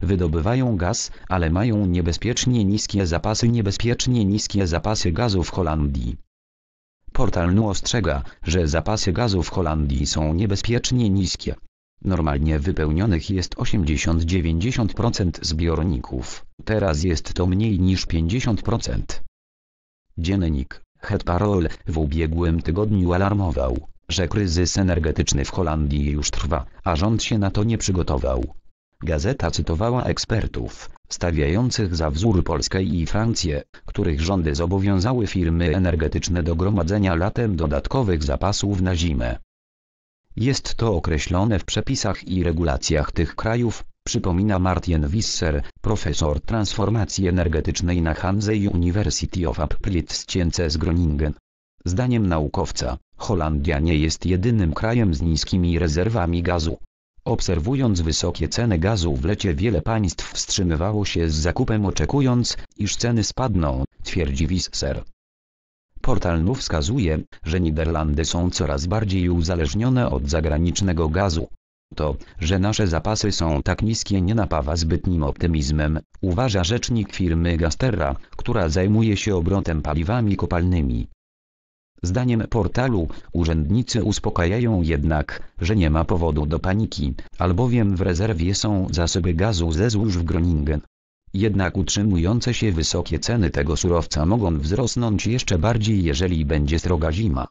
Wydobywają gaz, ale mają niebezpiecznie niskie zapasy niebezpiecznie niskie zapasy gazu w Holandii. Portal NU ostrzega, że zapasy gazu w Holandii są niebezpiecznie niskie. Normalnie wypełnionych jest 80-90% zbiorników, teraz jest to mniej niż 50%. Dziennik Het Parool w ubiegłym tygodniu alarmował, że kryzys energetyczny w Holandii już trwa, a rząd się na to nie przygotował. Gazeta cytowała ekspertów, stawiających za wzór Polskę i Francję, których rządy zobowiązały firmy energetyczne do gromadzenia latem dodatkowych zapasów na zimę. Jest to określone w przepisach i regulacjach tych krajów, przypomina Martin Wisser, profesor transformacji energetycznej na Hansej University of Applied Sciences Groningen. Zdaniem naukowca, Holandia nie jest jedynym krajem z niskimi rezerwami gazu. Obserwując wysokie ceny gazu w lecie wiele państw wstrzymywało się z zakupem oczekując, iż ceny spadną, twierdzi Visser. Portal NU wskazuje, że Niderlandy są coraz bardziej uzależnione od zagranicznego gazu. To, że nasze zapasy są tak niskie nie napawa zbytnim optymizmem, uważa rzecznik firmy Gasterra, która zajmuje się obrotem paliwami kopalnymi. Zdaniem portalu, urzędnicy uspokajają jednak, że nie ma powodu do paniki, albowiem w rezerwie są zasoby gazu ze złóż w Groningen. Jednak utrzymujące się wysokie ceny tego surowca mogą wzrosnąć jeszcze bardziej jeżeli będzie sroga zima.